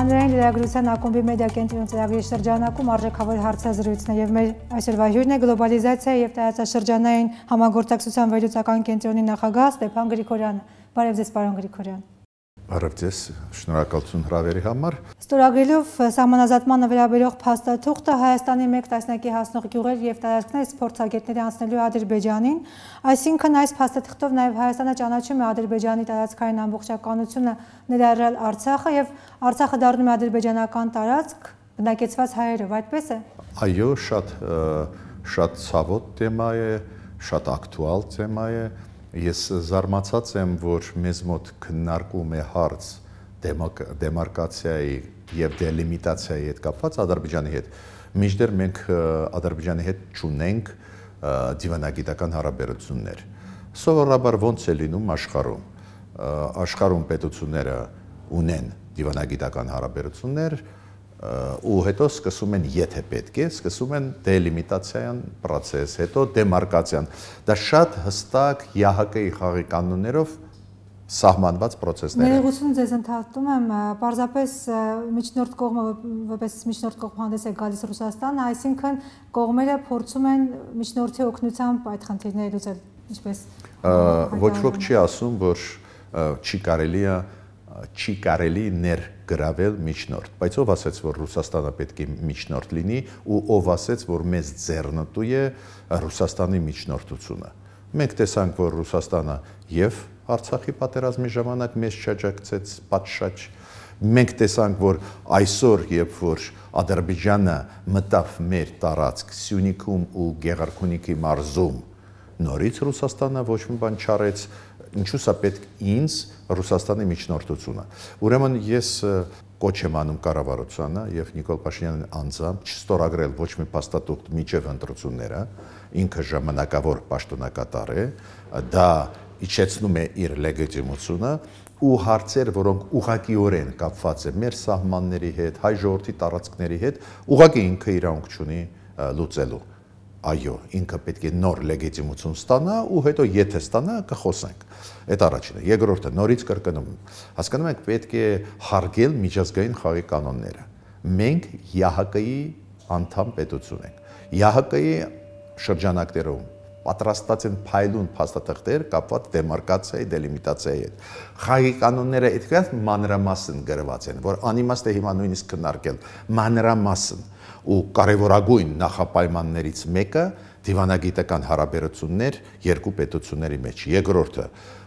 Հանրային լրագրության ակումբի մեդիա կենտրոն ծրագրի շրջանակում արժեքավոր հարցազրույցն է եւ մեր այսօրվա հյուրն է գլոբալիզացիա եւ տարածաշրջանային համագործակցության վերլուծական կենտրոնի նախագահ Ստեփան Գրիգորյանը։ Բարև ձեզ, պարոն Գրիգորյան։ Բարև ձեզ, շնորհակալություն հրավերի համար։ Ստորագրելով համանազատմանը վերաբերող փաստաթուղթը Հայաստանի 1 տասնակի հասնող գյուղեր եւ տարածքներ սփորձագետների անցնելու Ադրբեջանին, այսինքն այս փաստաթղթով նաեւ Հայաստանը ճանաչում է Ադրբեջանի տարածքային ամբողջականությունը ներառյալ Արցախը եւ Արցախը դառնում է ադրբեջանական տարածք բնակեցված հայերով, այդպես է։ Այո, շատ շատ ցավոտ թեմա է, շատ ակտուալ թեմա է, է Ես զարմացած եմ, որ մեզ մոտ քննարկում է հարց դեմարկացիայի եւ դելիմիտացիայի հետ կապված Ադրբեջանի հետ։ Մինչդեռ մենք Ադրբեջանի հետ ճունենք դիվանագիտական հարաբերություններ։ Սովորաբար ոնց է լինում աշխարհում։ Աշխարհում պետությունները ունեն դիվանագիտական հարաբերություններ, ու հետո սկսում են, եթե պետք է, սկսում են դելիմիտացիան process, հետո դեմարկացիան։ Դա շատ հստակ ՀՀԿ-ի խաղի կանոններով սահմանված process-ներ են։ Ներողություն ձեզ ընդհատում եմ, պարզապես միջնորդ կողմը որպես միջնորդ կողմ հանդես է գալիս Ռուսաստանը, այսինքն կողմերը փորձում են միջնորդի օգնությամբ այդ խնդիրները լուծել, ինչպես ոչ ոք չի ասում, որ չի կարելի է չի կարելի ներգրավել միջնորդ։ Բայց ով ասաց, որ Ռուսաստանը պետք է միջնորդ լինի ու ով ասաց, որ մեզ ձեռնտու է Ռուսաստանի միջնորդությունը։ Մենք տեսանք, որ Ռուսաստանը եւ Արցախի պատերազմի ժամանակ մեզ շաճակցեց, պատշաճ Մենք տեսանք, որ այսօր, երբ որ Ադրբեջանը մտավ մեր տարածք Սյունիքում ու Գեղարքունիքի մարզում, նորից Ռուսաստանը ոչ մի բան չարեց, ինչու սա պետք ինձ Ռուսաստանի միջնորդությունը։ Ուրեմն ես կոչ եմ անում կառավարությանը եւ Նիկոլ Փաշինյանին անձամբ չստորագրել ոչ մի փաստաթուղթ միջև ընտրությունները, ինքը ժամանակավոր պաշտոնակատար է, դա իջեցնում է իր լեգիտիմությունը ու հարցեր, որոնք ուղղակիորեն կապված է մեր սահմանների հետ, հայ ժողովրդի տարածքների հետ, ուղղակի ինքը իրանք չունի լուծելու այո, ինքը պետք է նոր լեգիտիմություն ստանա ու հետո եթե ստանա կխոսենք։ Այդ առաջինը, երկրորդը նորից կրկնում եմ։ Հասկանում եք, պետք է հարգել միջազգային խաղի կանոնները։ Մենք ՀՀԿ-ի անդամ պետություն ենք։ ՀՀԿ-ի շրջանակներում պատրաստած են փայլուն փաստաթղթեր կապված դեմարկացիայի, դելիմիտացիայի հետ։ Խաղի կանոնները այդքան մանրամասն գրված են, որ անիմաստ է հիմա նույնիսկ քննարկել մանրամասն ու կարևորագույն նախապայմաններից մեկը դիվանագիտական հարաբերություններ երկու պետությունների մեջ։ Երկրորդը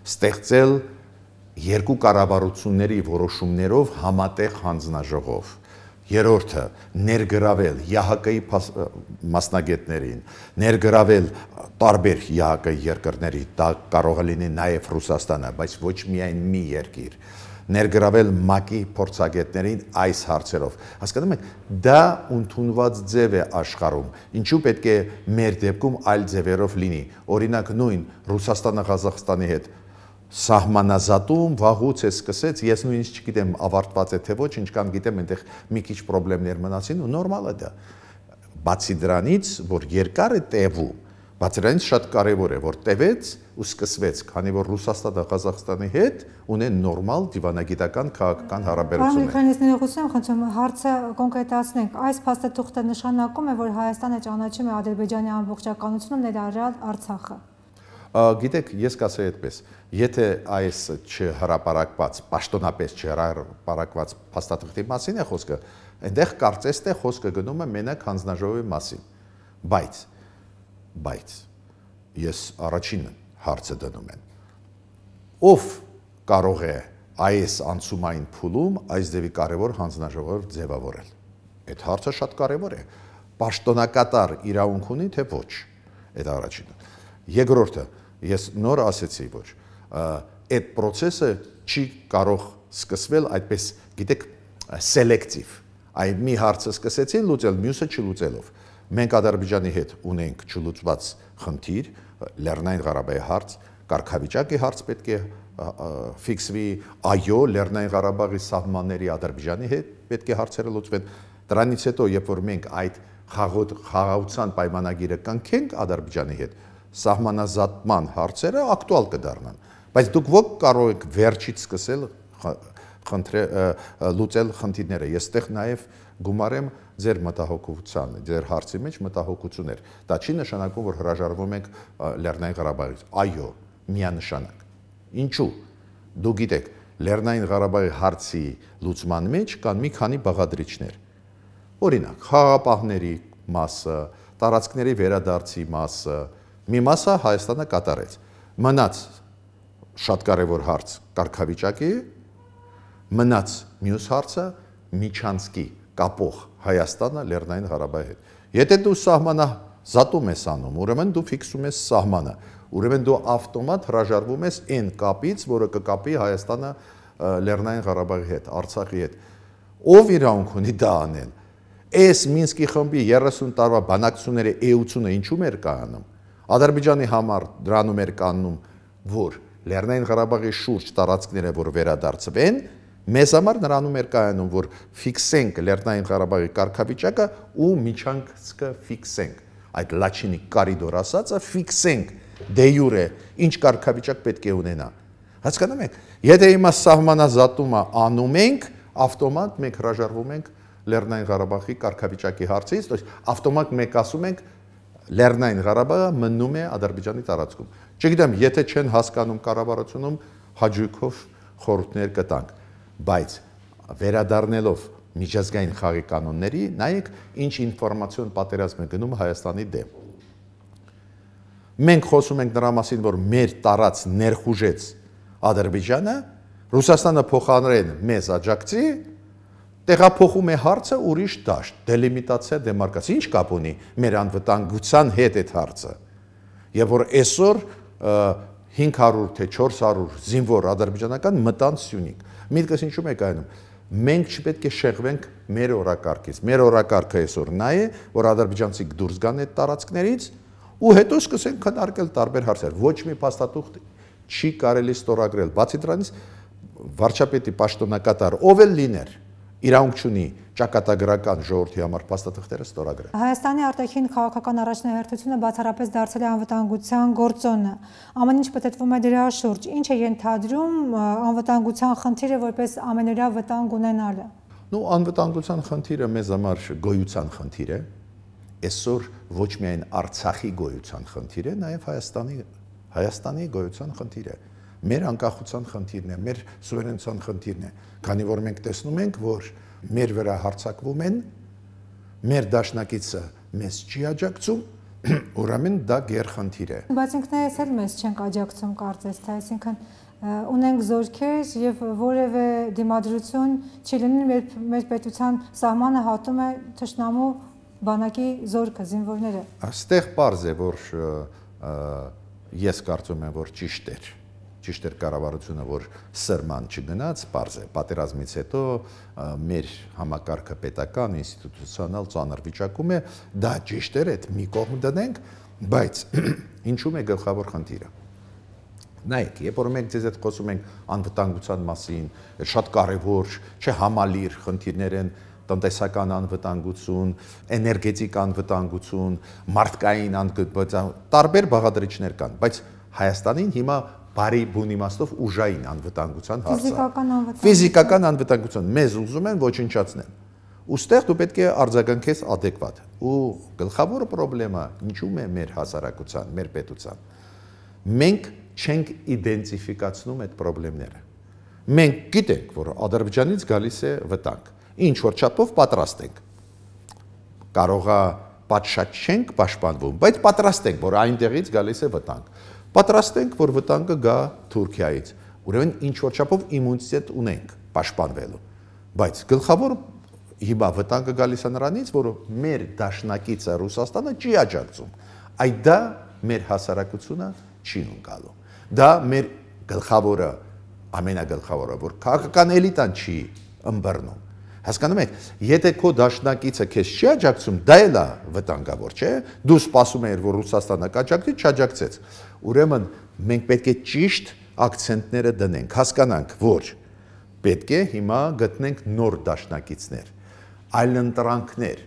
ստեղծել երկու կառավարությունների որոշումներով համատեղ հանձնաժողով Երորդը ներգրավել ՀՀԿ-ի մասնագետներին, ներգրավել տարբեր ՀՀԿ երկրների, դա կարող է լինի նաև Ռուսաստանը, բայց ոչ միայն մի երկիր, ներգրավել ՄԱԿ-ի փորձագետներին այս հարցերով։ Հասկանում եք, դա ընդունված ձև է աշխարհում։ Ինչու պետք է մեր դեպքում այլ ձևերով լինի։ Օրինակ նույն Ռուսաստանը Ղազախստանի հետ սահմանազատում վաղուց է սկսեց, ես նույնիսկ չգիտեմ ավարտված է թե ոչ, ինչքան գիտեմ, այնտեղ մի քիչ խնդիրներ մնացին ու նորմալ է դա։ Բացի դրանից, որ երկար է տևում, բացի դրանից շատ կարևոր է, որ տևեց ու սկսվեց, քանի որ Ռուսաստանը Ղազախստանի հետ ունեն նորմալ դիվանագիտական քաղաքական հարաբերություններ։ Պարոն Միքանեսներ, ողջունեմ, խնդրում հարցը կոնկրետացնենք։ Այս փաստաթուղթը նշանակում է, որ Հայաստանը ճանաչում է Ադրբեջանի ամբողջականությունը ներառյալ Արցախը։ Գիտեք, ես կասեի այդպես, եթե այս չհրապարակված, պաշտոնապես չհրապարակված փաստաթղթի մասին է խոսքը, այնտեղ կարծես թե խոսքը գնում է մենակ հանձնաժողովի մասին։ Բայց բայց ես առաջին հարցը դնում եմ։ Ով կարող է այս անցումային փուլում այս ձևի կարևոր հանձնաժողով ձևավորել։ Այդ հարցը շատ կարևոր է։ Պաշտոնակատար իրավունք ունի թե ոչ։ Այդ առաջինը։ Երկրորդը, Ես նոր ասեցի, ոչ այդ process-ը չի կարող սկսվել այդպես, գիտեք, սելեկտիվ։ Այդ մի հարցը սկսեցի լուծել, մյուսը չլուծելով։ Մենք Ադրբեջանի հետ ունենք չլուծված խնդիր, Լեռնային Ղարաբաղի հարց, Կարգավիճակի հարց պետք է ֆիքսվի, այո, Լեռնային Ղարաբաղի սահմանների Ադրբեջանի հետ պետք է հարցերը լուծվեն։ Դրանից հետո, երբ որ մենք այդ խաղաղության պայմանագիրը կանքենք Ադրբեջանի հետ, սահմանազատման հարցերը ակտուալ կդառնան։ Բայց դուք ո՞ք կարող եք վերջից սկսել խնդրե լուծել խնդիրները։ Եստեղ նաև գումարեմ ձեր մտահոգությանը, ձեր հարցի մեջ մտահոգություններ։ Դա չի նշանակում, որ հրաժարվում ենք Լեռնային Ղարաբաղից։ Այո, միանշանակ։ Ինչու։ Դու գիտեք, Լեռնային Ղարաբաղի հարցի լուծման մեջ կան մի քանի բաղադրիչներ։ Օրինակ, խաղապահների մասը, տարածքների վերադարձի մասը, մասը Մի մասը Հայաստանը կատարեց։ Մնաց շատ կարևոր հարց կարգավիճակի, մնաց մյուս հարցը Միչանսկի կապող Հայաստանը Լեռնային Ղարաբաղի հետ։ Եթե դու սահմանա զատում ես անում, ուրեմն դու ֆիքսում ես սահմանը, ուրեմն դու ավտոմատ հրաժարվում ես այն կապից, որը կկապի Հայաստանը Լեռնային Ղարաբաղի հետ, Արցախի հետ։ Ով իրանք ունի դա անեն։ Այս Մինսկի խմբի 30 տարվա բանակցությունների էությունը ինչու՞ մեր կանում Ադրբեջանի համար դրանում էր կաննում, որ Լեռնային Ղարաբաղի շուրջ տարածքները որ վերադարձվեն, մեզ համար նրանում էր կայանում, որ ֆիքսենք Լեռնային Ղարաբաղի կարգավիճակը ու միջանքսկը ֆիքսենք։ Այդ լաչինի կարիդոր ասածը ֆիքսենք դե յուրե ինչ կարգավիճակ պետք է ունենա։ Հասկանում եք, եթե հիմա սահմանազատումը անում ենք, ավտոմատ մենք հրաժարվում ենք Լեռնային Ղարաբաղի կարգավիճակի հարցից, այսինքն ավտոմատ մենք ասում ենք Լեռնային Ղարաբաղը մնում է Ադրբեջանի տարածքում։ Չգիտեմ, եթե չեն հասկանում կառավարությունում հաջույքով խորհուրդներ կտանք, բայց վերադառնելով միջազգային խաղի կանոնների, նայեք, ինչ ինֆորմացիոն պատերազմ է գնում Հայաստանի դեմ։ Մենք խոսում ենք նրա մասին, որ մեր տարած ներխուժեց Ադրբեջանը, Ռուսաստանը փոխանրեն մեզ աջակցի, տեղափոխում է հարցը ուրիշ դաշտ, դելիմիտացիա, դեմարկացիա, ինչ կապ ունի մեր անվտանգության հետ այդ հարցը։ Եվ որ այսօր 500 թե 400 զինվոր ադրբեջանական մտան Սյունիք։ Միտքս ինչու՞մ է կայանում։ Մենք չպետք է շեղվենք մեր օրակարգից։ Մեր օրակարգը այսօր նա է, որ ադրբեջանցիք դուրս գան այդ տարածքներից ու հետո սկսեն քննարկել տարբեր հարցեր։ Ոչ մի փաստաթուղթ չի կարելի ստորագրել։ Բացի դրանից վարչապետի պաշտոնակատար ով էլ լիներ, իրանք չունի ճակատագրական ժողովրդի համար փաստաթղթերը ստորագրել։ Հայաստանի արտաքին քաղաքական առաջնահերթությունը բացառապես դարձել է անվտանգության գործոնը։ Ամեն ինչ պատտվում է դրա շուրջ։ Ինչ է ենթադրում անվտանգության խնդիրը որպես ամենօրյա վտանգ ունենալը։ Ну, անվտանգության խնդիրը մեզ համար գոյության խնդիր է։ Այսօր ոչ միայն Արցախի գոյության խնդիր է, նաև Հայաստանի Հայաստանի գոյության խնդիր է։ Հայաստանի մեր անկախության խնդիրն է, մեր սուվերենության խնդիրն է, քանի որ մենք տեսնում ենք, որ մեր վրա հարցակվում են, մեր դաշնակիցը մեզ չի աջակցում, ուրեմն դա գերխնդիր է։ Բայց ինքներս էլ մեզ չենք աջակցում կարծես, թե այսինքն ունենք զորքեր եւ որևէ դիմադրություն չի լինում, երբ մեր պետության սահմանը հատում է ճշնամու բանակի զորքը, զինվորները։ Այստեղ པարզ է, որ ես կարծում եմ, որ ճիշտ էր։ Ա, ճիշտ էր կառավարությունը, որ սրման չգնաց, པարզ է։ Պատերազմից հետո մեր համակարգը պետական, ինստիտուցիոնալ ծանր վիճակում է, դա ճիշտ էր, այդ մի կողմ դնենք, բայց ինչու՞մ է գլխավոր խնդիրը։ Նայեք, երբ որ մենք ձեզ հետ խոսում ենք անվտանգության մասին, շատ կարևոր, չէ համալիր խնդիրներ են, տնտեսական անվտանգություն, էներգետիկ անվտանգություն, մարդկային անվտանգություն, տարբեր բաղադրիչներ կան, բայց Հայաստանին հիմա բարի բուն իմաստով ուժային անվտանգության հարցը։ Ֆիզիկական անվտանգություն։ Ֆիզիկական անվտանգություն։ Մեզ ուզում են ոչնչացնել։ Ոստեղ դու պետք է արձագանքես adekvat։ Ու գլխավոր խնդրը ինչու՞մ է մեր հասարակության, մեր պետության։ Մենք չենք իդենտիֆիկացնում այդ խնդիրները։ Մենք գիտենք, որ Ադրբեջանից գալիս է վտանգ։ Ինչ որ չափով պատրաստ ենք։ Կարողա պատշաճ չենք պաշտպանվում, բայց պատրաստ ենք, որ այնտեղից գալիս է վտանգ պատրաստենք, որ վտանգը գա Թուրքիայից։ Ուրեմն ինչ որ չափով իմունիտետ ունենք պաշտպանվելու։ Բայց գլխավոր հիմա վտանգը գալիս է նրանից, որ մեր դաշնակիցը Ռուսաստանը չի աջակցում։ Այդ դա մեր հասարակությունը չի ունկալում։ Դա մեր գլխավորը, ամենագլխավորը, որ քաղաքական էլիտան չի ըմբռնում Հասկանում եք, եթե քո դաշնակիցը քեզ չի աջակցում, դա էլ է վտանգավոր, չէ՞։ Դու սպասում ես, որ Ռուսաստանը կաջակցի, չաջակցեց։ Ուրեմն մենք պետք է ճիշտ ակցենտները դնենք, հասկանանք, որ պետք է հիմա գտնենք նոր դաշնակիցներ, այլ ընտրանքներ,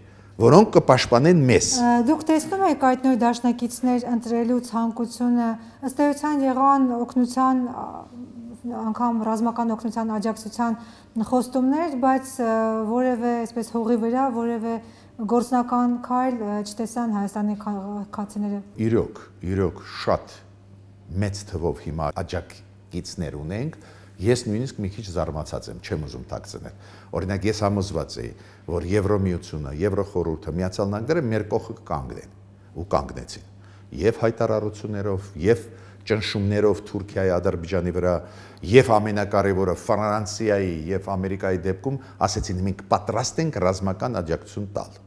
որոնք կպաշտպանեն մեզ։ Դուք տեսնում եք այդ նոր դաշնակիցներ ընտրելու ցանկությունը ըստ էության եղան օգնության անգամ ռազմական օգնության աջակցության խոստումներ, բայց որևէ այսպես հողի վրա որևէ գործնական քայլ չտեսան Հայաստանի քաղաքացիները։ Իրոք, իրոք շատ մեծ թվով հիմա աջակիցներ ունենք, ես նույնիսկ մի քիչ զարմացած եմ, չեմ ուզում տակցնել։ Օրինակ ես համոզված էի, որ Եվրոմիությունը, Եվրոխորհուրդը, Միացյալ Նահանգները մեր կողքը կանգնեն ու կանգնեցին։ Եվ հայտարարություններով, եւ ճնշումներով Թուրքիայի Ադրբեջանի վրա եւ ամենակարևորը Ֆրանսիայի եւ Ամերիկայի դեպքում ասեցին մենք պատրաստ ենք ռազմական աջակցություն տալ։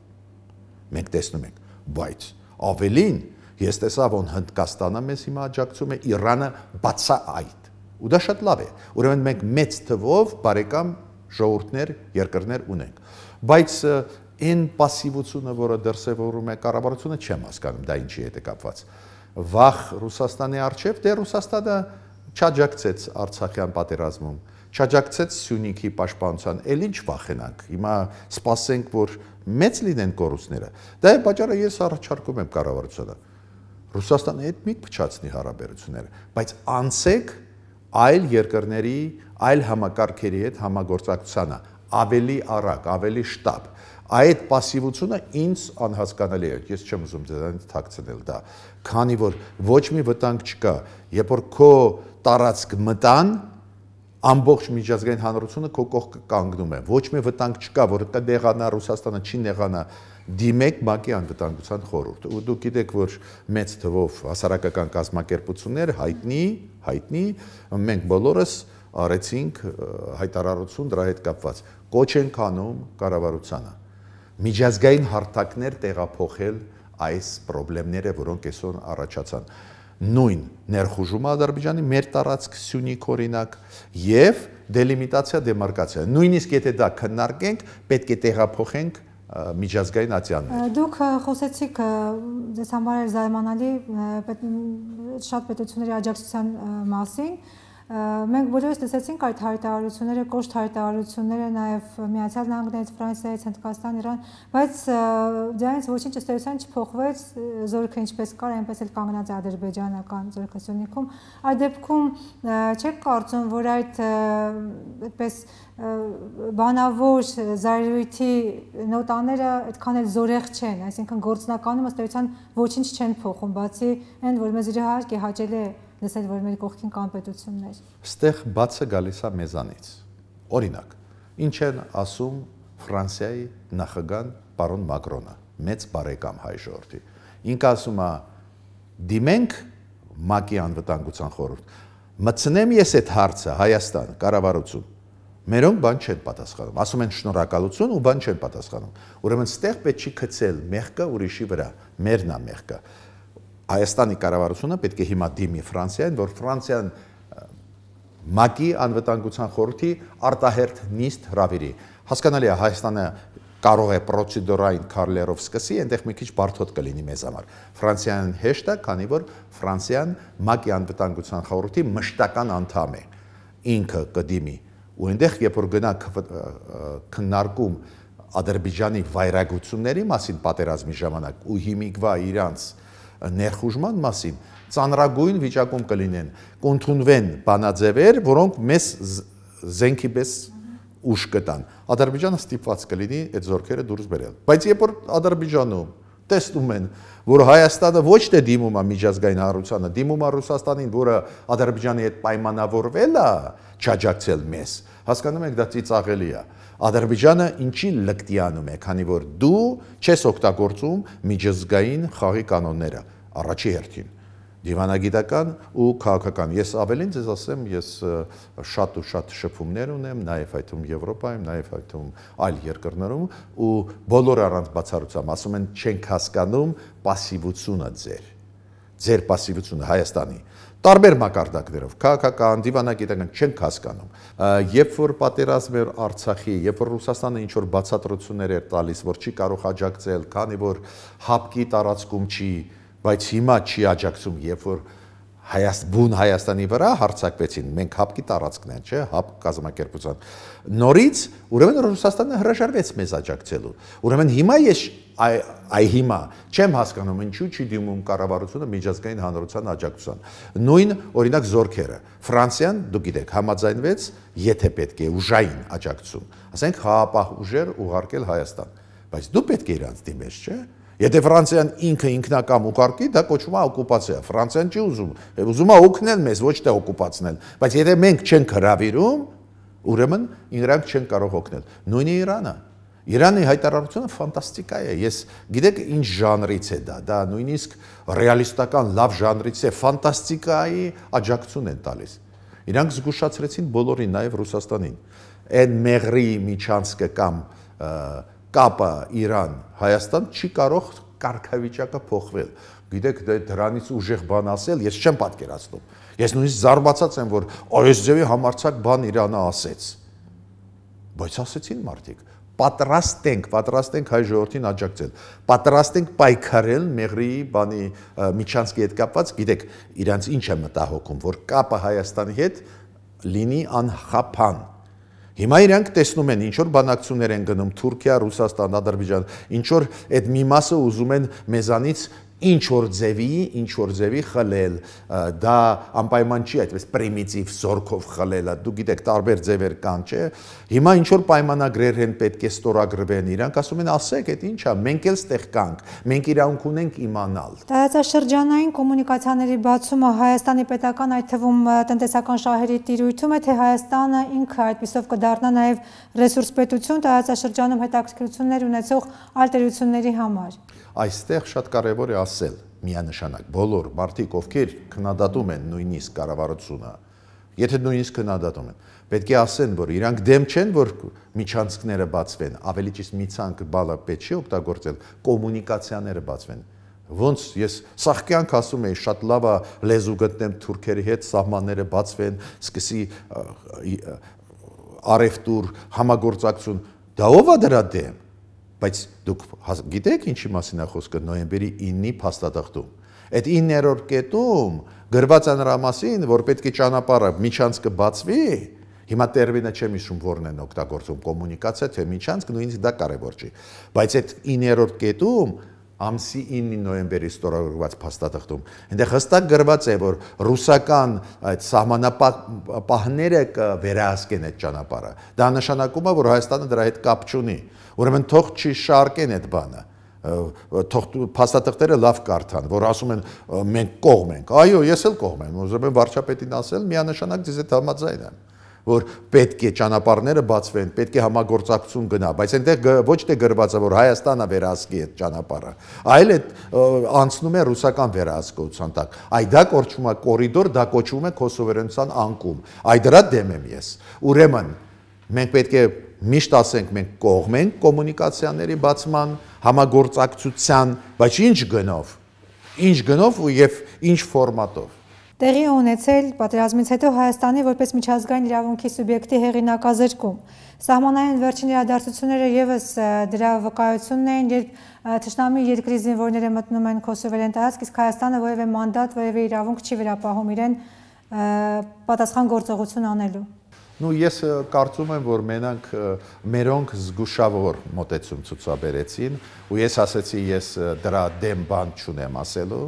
Մենք տեսնում ենք, բայց ավելին ես տեսա որ Հնդկաստանը մեզ հիմա աջակցում է Իրանը բացա այդ։ Ու դա շատ լավ է։ Ուրեմն մենք մեծ թվով բարեկամ ժողովուրդներ, երկրներ ունենք։ Բայց այն пассивությունը, որը դրսևորում է կառավարությունը, չեմ հասկանում, դա ինչի հետ է կապված։ Վախ Ռուսաստանի արչև, դե Ռուսաստանը չաջակցեց Արցախյան պատերազմում, չաջակցեց Սյունիքի պաշտպանության, ել ինչ վախենանք։ Հիմա սպասենք, որ մեծ լինեն կորուստները։ Դա է պատճառը ես առաջարկում եմ կառավարությանը։ Ռուսաստանը հետ մի փչացնի հարաբերությունները, բայց անցեք այլ երկրների, այլ համակարգերի հետ համագործակցությանը ավելի արագ, ավելի շտապ։ Այդ пассивությունը ինձ անհասկանալի է։ Ես չեմ ուզում դրանից թաքցնել դա, քանի որ ոչ մի վտանգ չկա։ Երբ որ քո տարածք մտան, ամբողջ միջազգային հանրությունը քո կողք կանգնում է։ Ոչ մի վտանգ չկա, որ կդեղանա Ռուսաստանը, չի նեղանա դիմեք ՄԱԿ-ի անվտանգության խորհուրդ։ Ու դուք գիտեք, որ մեծ թվով հասարակական կազմակերպություններ հայտնի, հայտնի, մենք բոլորս արեցինք հայտարարություն դրա հետ կապված։ Կոչ ենք անում կառավարությանը միջազգային հարթակներ տեղափոխել այս խնդիրները, որոնք այսօր առաջացան նույն ներխուժումը Ադրբեջանի մեր տարածք Սյունիք օրինակ եւ դելիմիտացիա դեմարկացիա։ Նույնիսկ եթե դա քննարկենք, պետք է տեղափոխենք միջազգային ատյաններ։ Դուք խոսեցիք ձեզ համար էր զարմանալի շատ պետությունների աջակցության մասին, Մենք բոլորս տեսեցինք այդ հայտարարությունները, կոշտ հայտարարությունները նաև Միացյալ Նահանգներից, Ֆրանսիայից, Հնդկաստան, Իրան, բայց դրանից ոչինչ ըստեյության չփոխվեց, զորքը ինչպես կար, այնպես էլ կանգնած ադրբեջանական զորքը Սյունիքում։ Այդ դեպքում չեք կարծում, որ այդ այդպես բանավոր զայրույթի նոտաները այդքան էլ զորեղ չեն, այսինքն գործնականում ըստեյության ոչինչ չեն փոխում, բացի այն, որ մեզ իհարկե հաճելի է հաճել լսել, որ մեր կողքին կան պետություններ։ Ստեղ բացը գալիս է մեզանից։ Օրինակ, ինչ են ասում Ֆրանսիայի նախագահ պարոն Մակրոնը, մեծ բարեկամ հայ ժողովրդի։ Ինքը ասում է՝ դիմենք ՄԱԿ-ի անվտանգության խորհուրդ։ Մցնեմ ես այդ հարցը Հայաստան կառավարություն։ Մերոնք բան չեն պատասխանում։ Ասում են շնորհակալություն ու բան չեն պատասխանում։ Ուրեմն ստեղ պետք չի գցել մեղքը ուրիշի վրա։ Մերն է մեղքը։ Հայաստանի կառավարությունը պետք է հիմա դիմի Ֆրանսիային, որ Ֆրանսիան ՄԱԿ-ի անվտանգության խորհրդի արտահերթ նիստ հրավիրի։ Հասկանալի է Հայաստանը կարող է պրոցեդուրային քարլերով սկսի, այնտեղ մի քիչ բարթոտ կլինի մեզ համար։ Ֆրանսիան հեշտ է, քանի որ Ֆրանսիան ՄԱԿ-ի անվտանգության խորհրդի մշտական անդամ է։ Ինքը կդիմի ու այնտեղ երբ որ գնա քննարկում Ադրբեջանի վայրագությունների մասին պատերազմի ժամանակ ու հիմիկվա իրանց ներխուժման մասին ծանրագույն վիճակում կլինեն կոնթունվեն բանաձևեր որոնք մեզ զենքի պես ուշ կտան ադրբեջանը ստիպված կլինի այդ զորքերը դուրս բերել բայց երբ որ ադրբեջանում տեսնում են, որ Հայաստանը ոչ թե դիմում է միջազգային հարությանը, դիմում է Ռուսաստանին, որը Ադրբեջանի հետ պայմանավորվել է չաջակցել մեզ։ Հասկանում եք, դա ծիծաղելի է։ Ադրբեջանը ինչի լկտիանում է, քանի որ դու չես օգտագործում միջազգային խաղի կանոնները առաջի հերթին դիվանագիտական ու քաղաքական։ Ես ավելին ձեզ ասեմ, ես շատ ու շատ շփումներ ունեմ, նաև այդում Եվրոպայում, նաև այդում այլ երկրներում ու բոլորը առանց բացառությամբ ասում են չենք հասկանում пассивությունը ձեր։ Ձեր пассивությունը Հայաստանի տարբեր մակարդակներով քաղաքական դիվանագիտական չեն հասկանում երբ որ պատերազմը Արցախի երբ որ Ռուսաստանը ինչ որ բացատրություններ էր տալիս որ չի կարող աջակցել քանի որ հապկի տարածքում չի բայց հիմա չի աջակցում երբ որ Հայաստան բուն Հայաստանի վրա հարցակվեցին։ Մենք հապկի տարածքն են, չէ՞, հապ կազմակերպության։ Նորից, ուրեմն Ռուսաստանը հրաժարվեց մեզ աջակցելու։ Ուրեմն հիմա ես այ այ հիմա չեմ հասկանում ինչու չի դիմում կառավարությունը միջազգային հանրության աջակցության։ Նույն օրինակ զորքերը։ Ֆրանսիան, դու գիտեք, համաձայնվեց, եթե պետք է ուժային աջակցություն, ասենք հապահ ուժեր ուղարկել Հայաստան։ Բայց դու պետք է իրանց դիմես, չէ՞։ Եթե Ֆրանսիան ինքը ինքնակամ ուղարկի, դա կոչվում է օկուպացիա։ Ֆրանսիան չի ուզում, ուզում է օգնել մեզ, ոչ թե օկուպացնել։ Բայց եթե մենք չենք հravirում, ուրեմն իրանք չեն կարող օգնել։ Նույնը Իրանը։ Իրանի հայտարարությունը ֆանտաստիկա է։ Ես գիտեք ինչ ժանրից է դա։ Դա նույնիսկ ռեալիստական լավ ժանրից է, ֆանտաստիկայի աջակցություն են տալիս։ Իրանք զգուշացրեցին բոլորին, նաև Ռուսաստանին։ Այն մեղրի միջանցքը կամ և, կապը Իրան-Հայաստան չի կարող կարգավիճակը փոխվել։ Գիտեք, դե դրանից ուժեղ բան ասել ես չեմ պատկերացնում։ Ես նույնիսկ զարմացած եմ, որ այս ձևի համարցակ բան Իրանը ասեց։ Բայց ասեցին մարդիկ, պատրաստ ենք, պատրաստ ենք հայ ժողովրդին աջակցել։ Պատրաստ ենք պայքարել մեղրի բանի միջանցքի հետ կապված, գիտեք, իրանց ինչ է մտահոգում, որ կապը Հայաստանի հետ լինի անխափան Հիմա իրանք տեսնում են ինչ որ բանակցություններ են գնում Թուրքիա, Ռուսաստան, Ադրբեջան, ինչ որ այդ մի մասը ուզում են մեզանից ինչ որ ձևի, ինչ որ ձևի խլել, դա անպայման չի այդպես պրիմիտիվ զորքով խլելը։ Դու գիտեք, տարբեր ձևեր կան, չէ՞։ Հիմա ինչ որ պայմանագրեր են պետք է ստորագրվեն, իրանք ասում են, ասեք, այդ ի՞նչ է, մենք էլ ստեղ կանք, մենք իրանք ունենք իմանալ։ Տարածաշրջանային կոմունիկացիաների բացումը Հայաստանի պետական այդ թվում տնտեսական շահերի տիրույթում է, թե Հայաստանը ինքը այդպեսով կդառնա նաև ռեսուրս պետություն տարածաշրջանում հետաքրքրություններ ունեցող ալտերությունների համար։ Այստեղ շատ կարևոր է ասել միանշանակ բոլոր մարդիկ, ովքեր քննադատում են նույնիսկ կառավարությունը, եթե նույնիսկ քննադատում են, պետք է ասեն, որ իրանք դեմ չեն, որ միջանցքները բացվեն, ավելի ճիշտ միջանք բալը պետք չի օգտագործել, կոմունիկացիաները բացվեն։ Ոնց ես սախկյանք ասում էի, շատ լավ է լեզու գտնեմ թուրքերի հետ, սահմանները բացվեն, սկսի արևտուր համագործակցություն։ Դա ով է դրա դեմ Բայց դուք գիտեք ինչի մասին է խոսքը նոյեմբերի 9-ի փաստաթղթում։ Այդ 9-րդ կետում գրված է նրա մասին, որ պետք է ճանապարհը միջանցքը բացվի, Հիմա տերմինը չեմ հիշում որն են օգտագործում կոմունիկացիա թե միջանցք, նույնիսկ դա կարևոր չի։ Բայց այդ 9-րդ կետում ամսի 9-ի նոյեմբերի ստորագրված փաստաթղթում։ Այնտեղ հստակ գրված է, որ ռուսական այդ սահմանապահները կվերահասկեն այդ ճանապարհը։ Դա նշանակում է, որ Հայաստանը դրա հետ կապ չունի։ Ուրեմն թող չի շարկեն այդ բանը թող փաստաթղթերը լավ կարդան, որ ասում են մենք կողմ ենք։ Այո, ես էլ կողմ եմ, ուզում եմ վարչապետին ասել, միանշանակ դիզ այդ համաձայն եմ որ պետք է ճանապարհները բացվեն, պետք է համագործակցություն գնա, բայց այնտեղ ոչ թե գրված է որ Հայաստանը վերահսկի այդ ճանապարհը, այլ այդ անցնում է ռուսական վերահսկողության տակ։ Այ դա կոչվում է կորիդոր, դա կոչվում է Կոսովերենցան անկում։ Այ դրա դեմ եմ ես։ Ուրեմն մենք պետք է միշտ ասենք մենք կողմ ենք կոմունիկացիաների բացման, համագործակցության, բայց ինչ գնով։ Ինչ գնով եւ ինչ ֆորմատով տեղի է ունեցել պատերազմից հետո Հայաստանի որպես միջազգային իրավունքի սուբյեկտի հեղինակազրկում։ Սահմանային վերջին իրադարձությունները եւս դրա վկայությունն են, երբ Թշնամի երկրի զինվորները մտնում են Կոսովերեն տարածք, իսկ Հայաստանը որևէ մանդատ, որևէ իրավունք չի վերապահում իրեն պատասխան գործողություն անելու։ Ну ես կարծում եմ, որ մենակ մերոնք զգուշավոր մտածում ցուցաբերեցին, ու ես ասացի, ես դրա դեմ բան չունեմ ասելու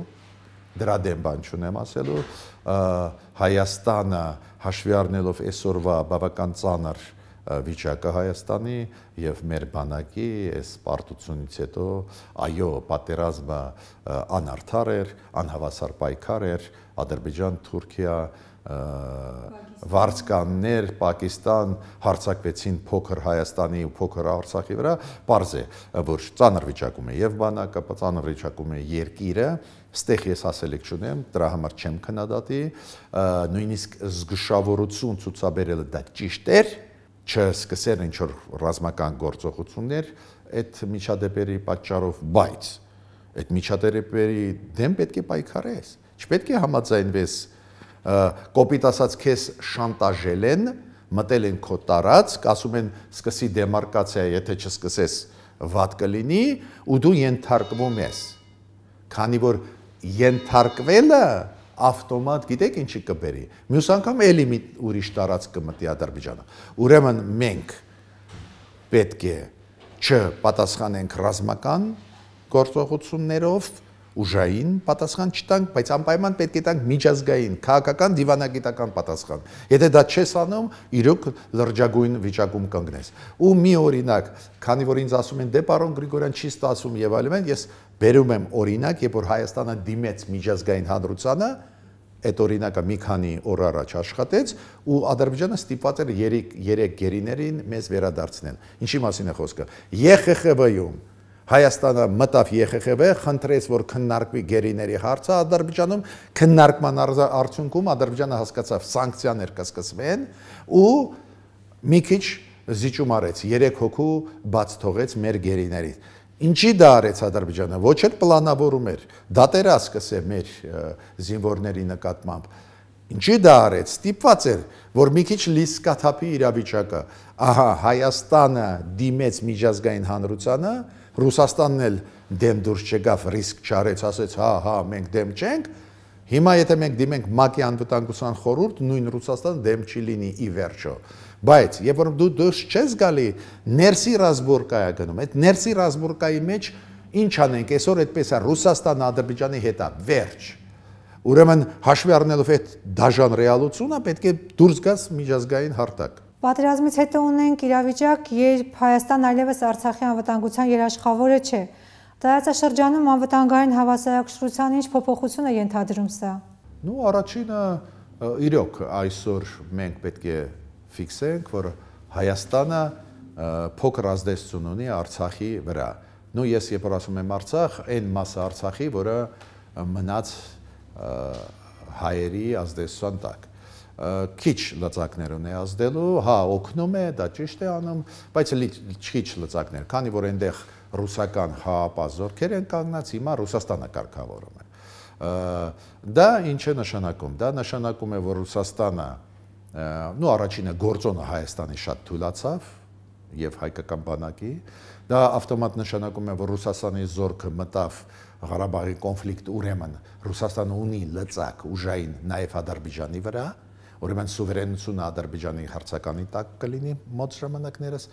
դրա դեմ բան չունեմ ասելու Հայաստանը հաշվի առնելով այսօրվա բավական ծանր վիճակը Հայաստանի եւ մեր բանակի այս պարտությունից հետո այո պատերազմը անարդար էր, անհավասար պայքար էր Ադրբեջան, Թուրքիա, վարսկաններ Պակիստան հարցակվեցին փոքր Հայաստանի ու փոքր Արցախի վրա, པարզ է, որ ծանր վիճակում է եւ բանակը, ծանր վիճակում է երկիրը, եր Ստեղ ես ասելիք չունեմ, դրա համար չեմ քննադատի, նույնիսկ զգուշավորություն ցուցաբերելը դա ճիշտ էր, չսկսեն ինչ որ ռազմական գործողություններ այդ միջադեպերի պատճառով, բայց այդ միջադեպերի դեմ պետք է պայքարես։ Չպետք է համաձայնվես կոպիտ ասած քեզ շանտաժել են, մտել են քո տարածք, ասում են սկսի դեմարկացիա, եթե չսկսես վատ կլինի ու դու ենթարկվում ես։ Քանի որ ենթարկվելը ավտոմատ գիտեք ինչի կբերի։ Մյուս անգամ էլի մի ուրիշ տարածք կմտի Ադրբեջանը։ Ուրեմն մենք պետք է չպատասխանենք ռազմական գործողություններով, ուժային պատասխան չտանք, բայց անպայման պետք է տանք միջազգային, քաղաքական դիվանագիտական պատասխան։ Եթե դա չես անում, իրոք լրջագույն վիճակում կանգնես։ Ու մի օրինակ, քանի որ ինձ ասում են դե պարոն Գրիգորյան չի ստացում եւ այլն, ես բերում եմ օրինակ, երբ որ Հայաստանը դիմեց միջազգային հանրությանը, այդ օրինակը մի քանի օր առաջ աշխատեց ու Ադրբեջանը ստիպված էր 3 3 գերիներին մեզ վերադարձնել։ Ինչի մասին է խոսքը։ ԵԽԽՎ-ում Հայաստանը մտավ ԵԽԽՎ, խնդրեց, որ քննարկվի գերիների հարցը Ադրբեջանում, քննարկման արդյունքում Ադրբեջանը հասկացավ սանկցիաներ կսկսվեն ու մի քիչ զիջում արեց, 3 հոգու բաց թողեց մեր գերիներից։ Ինչի դա արեց Ադրբեջանը։ Ոչ էլ պլանավորում էր։ Դատերասկս է մեր զինվորների նկատմամբ։ Ինչի դա արեց։ Ստիպված էր, որ մի քիչ լիսկաթափի իրավիճակը։ Ահա Հայաստանը դիմեց միջազգային հանրությանը, Ռուսաստանն էլ դեմ դուրս չգավ, ռիսկ չարեց, ասեց, հա, հա, մենք դեմ չենք։ Հիմա եթե մենք դիմենք ՄԱԿ-ի անվտանգության խորհուրդ, նույն Ռուսաստանը դեմ չի լինի ի վերջո։ Բայց երբ որ դու դուրս չես գալի, ներսի ռազմորկայ է գնում։ Այդ ներսի ռազմորկայի մեջ ինչ անենք, այսօր այդպես է Ռուսաստանը Ադրբեջանի հետ է, վերջ։ Ուրեմն հաշվի առնելով այդ դաժան ռեալությունը պետք է դուրս գաս միջազգային հարտակ։ Պատերազմից հետո ունենք իրավիճակ, երբ Հայաստան այլևս Արցախի անվտանգության երաշխավորը չէ։ Տարածաշրջանում անվտանգային հավասարակշռության ինչ փոփոխություն է ենթադրում սա։ Նու առաջինը իրոք այսօր մենք պետք է ֆիքսենք, որ Հայաստանը փոքր ազդեցություն ունի Արցախի վրա։ Նու ես երբ ասում եմ Արցախ, այն մասը Արցախի, որը մնաց հայերի ազդեցության տակ քիչ լծակներ ունի ազդելու, հա, օգնում է, դա ճիշտ է անում, բայց էլի քիչ լծակներ, քանի որ այնտեղ ռուսական հապազ զորքեր են կանգնած, հիմա Ռուսաստանը կարգավորում է։ Դա ինչ է նշանակում։ Դա նշանակում է, որ Ռուսաստանը նու առաջինը գործոնը Հայաստանի շատ թույլացավ եւ հայկական բանակի դա ավտոմատ նշանակում է որ Ռուսաստանի զորքը մտավ Ղարաբաղի կոնֆլիկտ ուրեմն Ռուսաստանը ունի լծակ ուժային նաև Ադրբեջանի վրա ուրեմն սուվերենությունը Ադրբեջանի հարցականի տակ կլինի մոտ ժամանակներս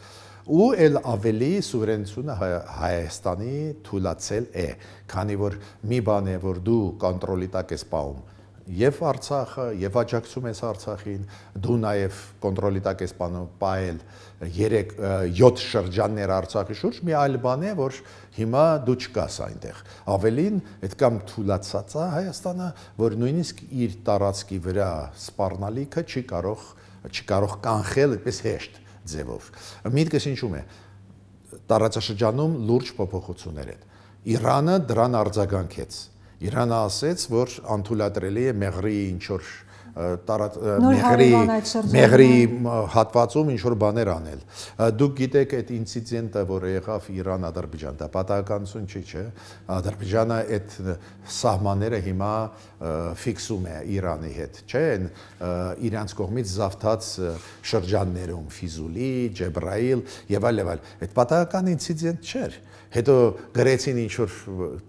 ու ել ավելի սուվերենությունը Հայաստանի թույլացել է, քանի որ մի բան է, որ դու կոնտրոլի տակ ես պահում եւ Արցախը, եւ աջակցում ես Արցախին, դու նաեւ կոնտրոլի տակ ես պահել 3 7 շրջաններ Արցախի շուրջ, մի այլ բան է, որ հիմա դու չկաս այնտեղ։ Ավելին, այդ կամ թուլացած է Հայաստանը, որ նույնիսկ իր տարածքի վրա սպառնալիքը չի կարող չի կարող կանխել այդպես հեշտ ձևով։ Միտքս ինչու՞մ է։ Տարածաշրջանում լուրջ փոփոխություններ են։ Իրանը դրան արձագանքեց Իրանը ասեց, որ անթույլատրելի է մեղրի ինչ որ մեղրի հա։ մեղրի հատվածում ինչ որ բաներ անել։ Դուք գիտեք այդ ինցիդենտը, որ եղավ Իրան-Ադրբեջան, դա պատահականություն չի, չէ։ Ադրբեջանը այդ սահմանները հիմա ֆիքսում է Իրանի հետ, չէ՞, այն իրանց կողմից զավթած շրջաններում Ֆիզուլի, Ջեբրայիլ եւ այլ եւ այլ։ Այդ պատահական ինցիդենտ չէր։ Ա հետո գրեցին ինչ որ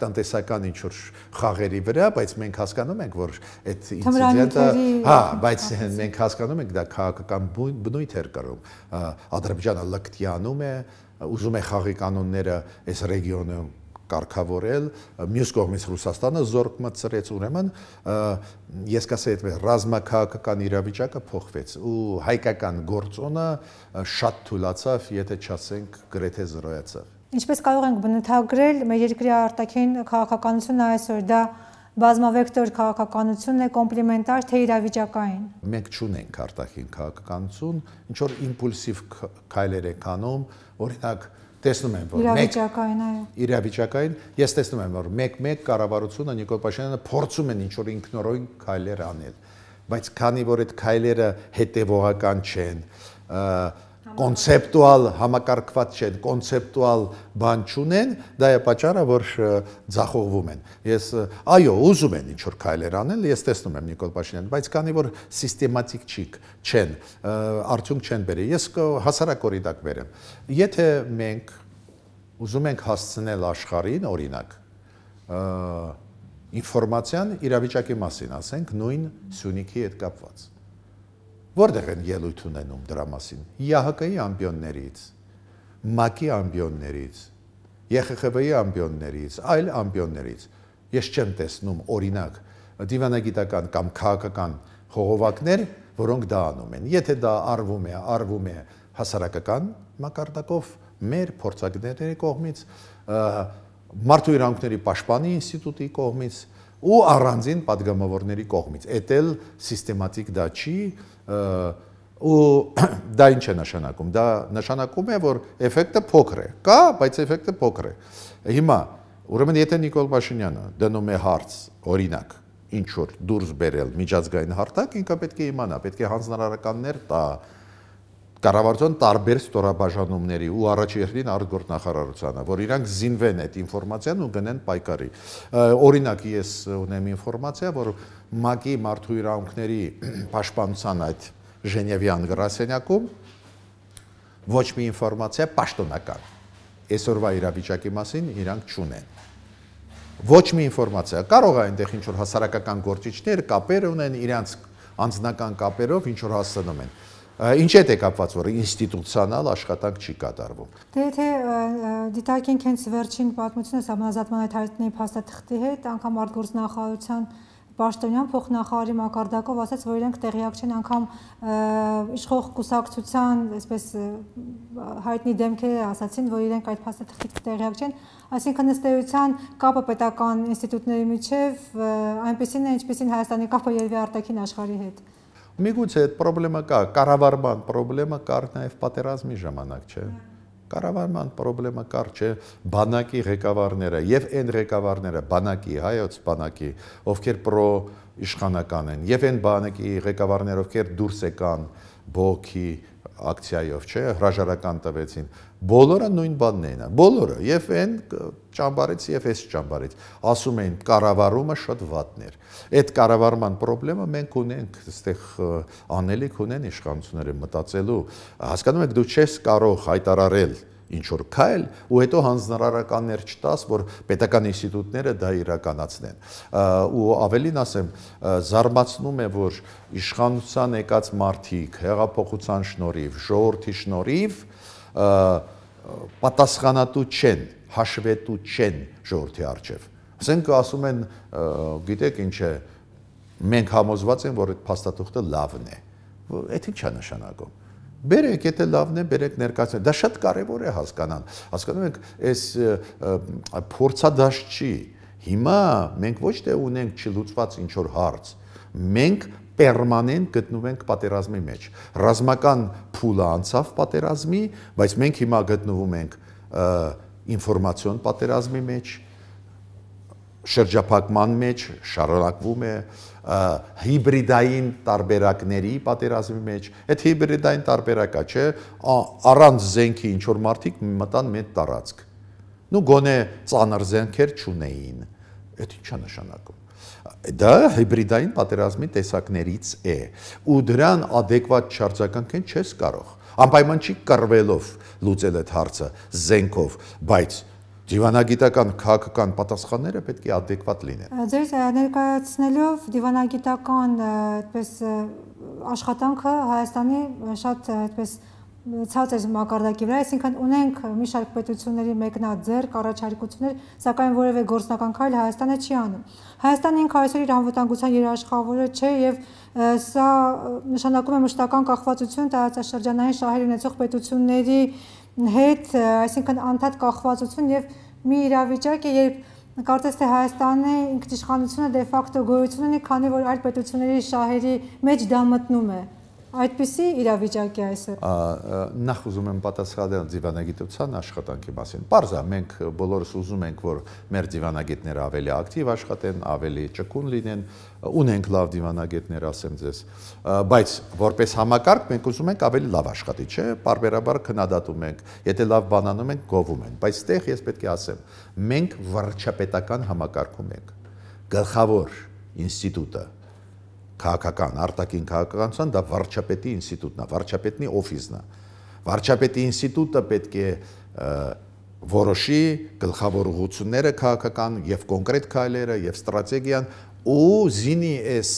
տնտեսական ինչ որ խաղերի վրա, բայց մենք հասկանում ենք, որ այդ ինցիդենտը, հա, բայց մենք հասկանում ենք դա քաղաքական բնույթ էր կրում։ Ադրբեջանը լկտյանում է, ուզում է խաղի կանոնները այս ռեգիոնում կարգավորել, մյուս կողմից Ռուսաստանը զորք մտցրեց, ուրեմն ես կասեի այդ ռազմաքաղաքական իրավիճակը փոխվեց ու հայկական գործոնը շատ թույլացավ, եթե չասենք գրեթե զրոյացավ։ Ինչպես կարող ենք բնութագրել, մեր երկրի արտաքին քաղաքականությունը այսօր դա բազմավեկտոր քաղաքականություն է, կոմպլիմենտար թե իրավիճակային։ Մենք ճունենք արտաքին քաղաքականություն, ինչ որ իմպուլսիվ քայլեր է կանում, օրինակ տեսնում եմ որ իրավիճակային այո իրավիճակային ես տեսնում եմ որ 1-1 կառավարությունը Նիկոլ Փաշինյանը փորձում են ինչ որ ինքնորոյն քայլեր անել բայց քանի որ այդ քայլերը հետևողական չեն կոնցեպտուալ համակարգված չեն, կոնցեպտուալ բան չունեն, դա է պատճառը, որ ձախողվում են։ Ես այո, ուզում են ինչ-որ քայլեր անել, ես տեսնում եմ Նիկոլ Փաշինյան, բայց քանի որ սիստեմատիկ չիկ չեն, արդյունք չեն բերի։ Ես հասարակ օրինակ վերեմ։ Եթե մենք ուզում ենք հասցնել աշխարհին, օրինակ, ինֆորմացիան իրավիճակի մասին, ասենք, նույն Սյունիքի հետ կապված Որտեղ են ելույթ ունենում դրա մասին։ ՀՀԿ-ի ամբիոններից, ՄԱԿ-ի ամբիոններից, ԵԽԽՎ-ի ամբիոններից, այլ ամբիոններից։ Ես չեմ տեսնում օրինակ դիվանագիտական կամ քաղաքական խողովակներ, որոնք դա անում են։ Եթե դա արվում է, արվում է հասարակական մակարդակով մեր փորձագետների կողմից, մարդու իրավունքների պաշտպանի ինստիտուտի կողմից ու առանձին падգամավորների կողմից։ Էդ էլ սիստեմատիկ դա չի, ու դա ինչ է նշանակում։ Դա նշանակում է, որ էֆեկտը փոքր է։ Կա, բայց էֆեկտը փոքր է։ Հիմա, ուրեմն եթե Նիկոլ Փաշինյանը դնում է հարց, օրինակ, ինչ որ դուրս բերել միջազգային հարթակ, ինքը պետք է իմանա, պետք է հանձնարարականներ տա, կառավարության տարբեր ստորաբաժանումների ու առաջերտին արտգործնախարարությանը, որ իրանք զինվեն այդ ինֆորմացիան ու գնեն պայքարի։ Օրինակ ես ունեմ ինֆորմացիա, որ ՄԱԿ-ի մարդու իրավունքների պաշտպանության այդ Ժնևյան գրասենյակում ոչ մի ինֆորմացիա պաշտոնական այսօրվա իրավիճակի մասին իրանք չունեն ոչ մի ինֆորմացիա կարող է այնտեղ ինչ որ հասարակական գործիչներ կապեր ունեն իրանց անձնական կապերով ինչ որ հասցնում են Ինչ է կապված, որ ինստիտուցիոնալ աշխատանք չի կատարվում։ Դե եթե դիտարկենք հենց վերջին պատմությունը համազատման այդ հայտնի փաստաթղթի հետ, անգամ արտգործնախարարության Պաշտոնյան փոխնախարարի մակարդակով ասաց, որ իրենք տեղյակ չեն անգամ իշխող կուսակցության, այսպես հայտնի դեմքերը ասացին, որ իրենք այդ փաստաթղթից տեղյակ չեն, այսինքն ըստեյության կապը պետական ինստիտուտների միջև այնպեսին է, ինչպեսին Հայաստանի կապը երևի արտաքին աշխարհի հետ։ Ա, Միգուցե այդ խնդրեմը կա, կառավարման խնդրեմը կար նաև պատերազմի ժամանակ, չէ՞։ Կառավարման խնդրեմը կար, չէ՞, բանակի ղեկավարները եւ այն ղեկավարները բանակի, հայոց բանակի, ովքեր պրո իշխանական են, եւ այն բանակի ղեկավարները, ովքեր դուրս եկան բոքի, ակցիայով, չէ, հրաժարական տվեցին։ Բոլորը նույն բանն էին, բոլորը, եւ այն ճամբարից եւ այս ճամբարից։ Ասում էին, կառավարումը շատ վատն էր։ Այդ կառավարման խնդրը մենք ունենք, այստեղ անելիք ունեն իշխանությունները մտածելու։ Հասկանում եք, դու չես կարող հայտարարել, ինչ որ քայլ ու հետո հանձնարարականներ չտաս, որ պետական ինստիտուտները դա իրականացնեն։ Ու ավելին ասեմ, զարմացնում է, որ իշխանության եկած մարդիկ հեղափոխության շնորհիվ, ժողովրդի շնորհիվ պատասխանատու չեն, հաշվետու չեն ժողովրդի արժեվ։ Ասենք ասում են, գիտեք ինչ է, մենք համոզված ենք, որ այդ փաստաթուղթը լավն է։ Այդ ի՞նչ է նշանակում Բերեք, եթե լավն է, բերեք ներկայացնել։ Դա շատ կարևոր է հասկանալ։ Հասկանում եք, այս փորձադաշ չի։ Հիմա մենք ոչ թե ունենք չլուծված ինչ որ հարց, մենք պերմանենտ գտնվում ենք պատերազմի մեջ։ Ռազմական փուլը անցավ պատերազմի, բայց մենք հիմա գտնվում ենք ինֆորմացիոն պատերազմի մեջ, շրջափակման մեջ շարունակվում է հիբրիդային տարբերակների պատերազմի մեջ։ Այդ հիբրիդային տարբերակա չէ, առանց զենքի ինչ որ մարդիկ մտան մեծ տարածք։ Ну գոնե ծանր զենքեր չունեին։ Այդ ինչա նշանակում։ Դա հիբրիդային պատերազմի տեսակներից է։ Ու դրան adekvat չարձականքեն չես կարող։ Անպայման չի կռվելով լուծել այդ հարցը զենքով, բայց դիվանագիտական քաղաքական պատասխանները պետք է adekvat լինեն։ Ձեր ներկայացնելով դիվանագիտական այդպես աշխատանքը Հայաստանի շատ այդպես ցածր մակարդակի վրա, այսինքն ունենք մի շարք պետությունների մեկնաձեռք առաջարկություններ, սակայն որևէ գործնական քայլ Հայաստանը չի անում։ Հայաստանը ինքը այսօր իր անվտանգության երաշխավորը չէ եւ սա նշանակում է մշտական կախվածություն տարածաշրջանային շահեր ունեցող պետությունների հետ, այսինքն անդադ կախվածություն եւ մի իրավիճակ է, երբ կարծես թե Հայաստանի ինքնիշխանությունը դե ֆակտո գոյություն ունի, քանի որ այլ պետությունների շահերի մեջ դա մտնում է։ Ա, Այդպիսի իրավիճակի այսօր։ Նախ ուզում եմ պատասխանել դիվանագիտության աշխատանքի մասին։ Պարզ է, մենք բոլորս ուզում ենք, որ մեր դիվանագետները ավելի ակտիվ աշխատեն, ավելի ճկուն լինեն, ունենք լավ դիվանագետներ, ասեմ ձեզ, բայց որպես համակարգ մենք ուզում ենք ավելի լավ աշխատի, չէ՞։ Պարբերաբար քննադատում ենք, եթե լավ բան անում ենք, գովում են, բայց ստեղ ես պետք է ասեմ, մենք վարչապետական համակարգում ենք։ Գլխավոր ինստիտուտը քաղաքական, արտաքին քաղաքականության դա վարչապետի ինստիտուտն է, վարչապետնի օֆիսն է։ Վարչապետի ինստիտուտը պետք է որոշի գլխավոր ուղությունները քաղաքական եւ կոնկրետ քայլերը եւ ստրատեգիան ու զինի այս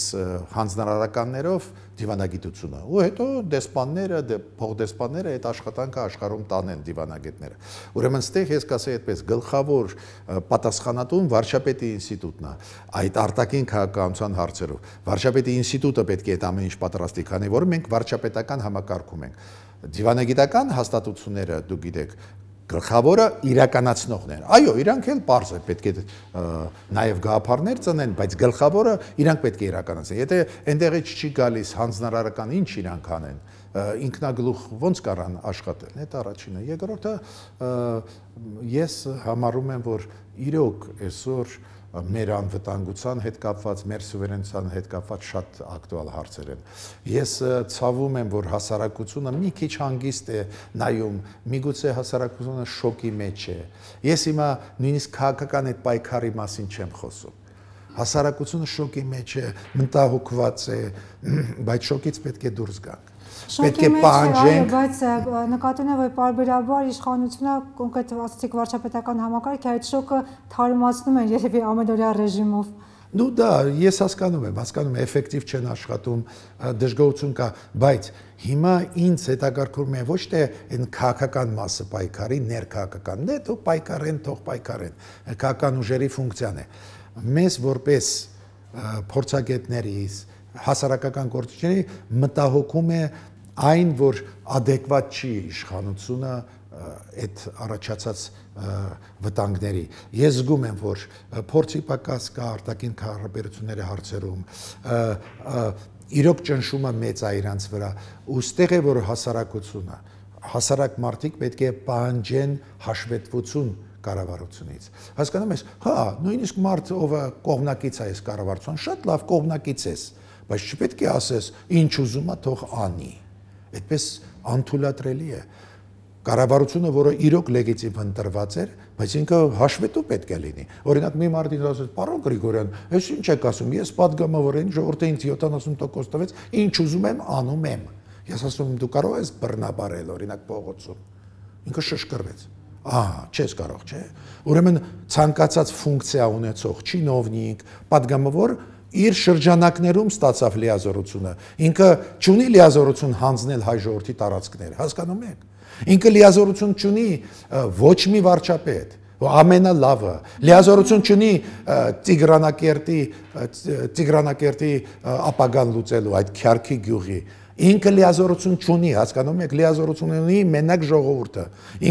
հանձնարարականներով դիվանագիտությունը։ Ու հետո դեսպանները, դե փողդեսպանները այդ աշխատանքը աշխարհում տանեն դիվանագետները։ Ուրեմն ստեղ ես կասեի այդպես գլխավոր պատասխանատուն վարչապետի ինստիտուտն է այդ արտաքին քաղաքականության հարցերով։ Վարչապետի ինստիտուտը պետք է այդ ամեն ինչ պատրաստի, քանի որ մենք վարչապետական համակարգում ենք։ Դիվանագիտական հաստատությունները, դու գիտեք, գլխավորը իրականացնողն են։ Այո, իրանք էլ པարզ է, պետք է նաև գաղափարներ ծնեն, բայց գլխավորը իրանք պետք է իրականացնեն։ Եթե այնտեղից չի գալիս հանձնարարական ինչ իրանք անեն, ինքնագլուխ ոնց կարան աշխատել։ Այդ առաջինը, երկրորդը ես համարում եմ, որ իրոք այսօր մեր անվտանգության հետ կապված, մեր սուվերենության հետ կապված շատ ակտուալ հարցեր են։ Ես ցավում եմ, որ հասարակությունը մի քիչ հանգիստ է նայում, միգուցե հասարակությունը շոկի մեջ է։ Ես հիմա նույնիսկ քաղաքական այդ պայքարի մասին չեմ խոսում։ Հասարակությունը շոկի մեջ է, մտահոգված է, բայց շոկից պետք է դուրս գանք պետք է պահանջենք։ Բայց նկատուն է, որ բարբերաբար իշխանությունը կոնկրետ ասացիք վարչապետական համակարգի այդ շոկը թարմացնում են երևի ամենօրյա ռեժիմով։ Ну да, ես հասկանում եմ, հասկանում եմ, էֆեկտիվ չեն աշխատում, դժգոհություն կա, բայց հիմա ինձ հետակարգում է ոչ թե այն քաղաքական մասը պայքարի, ներքաղաքականն է, դե թող պայքարեն, թող պայքարեն։ Քաղաքական ուժերի ֆունկցիան է։ Մեզ որպես փորձագետներից, հասարակական գործիչների մտահոգում է այն որ adekvat չի իշխանությունը այդ առաջացած վտանգների։ Ես զգում եմ, որ փորձի պակաս կա արտաքին քարաբերությունների հարցերում, իրոք ճնշումը մեծ է իրանց վրա, ու ստեղ է որ հասարակությունը, հասարակ մարդիկ պետք է պահանջեն հաշվետվություն կառավարությունից։ Հասկանում ես, հա, նույնիսկ մարդ ով կողմնակից է այս կառավարության, շատ լավ կողմնակից ես, բայց չպետք է ասես, ինչ ուզում է թող անի այդպես անթույլատրելի է կառավարությունը, որը իրոք լեգիտիմ ընտրված էր, բայց ինքը հաշվետու պետք է լինի։ Օրինակ մի մարդ ինձ ասաց. «Պարոն Գրիգորյան, այս ինչ եք ասում։ Ես падգամավորին ժողովրդը ինձ 70% տվեց, ինչ ուզում եմ անում եմ»։ Ես ասում եմ՝ «Դու կարող ես բռնաբարել, օրինակ փողոցում»։ Ինքը շշկռվեց։ Ահա, չես կարող, չէ՞։ Ուրեմն ցանկացած ֆունկցիա ունեցող չինովնիկ, падգամավոր իր շրջանակներում ստացավ լիազորությունը։ Ինքը ճունի լիազորություն հանձնել հայ ժողովրդի տարածքներ, հասկանում եք։ Ինքը լիազորություն ճունի ոչ մի վարչապետ, ամենալավը։ Լիազորություն չունի Տիգրանակերտի Տիգրանակերտի ապագան լուծելու այդ քյարքի գյուղի։ Ինքը լիազորություն չունի, հասկանում եք, լիազորություն ունի մենակ ժողովուրդը։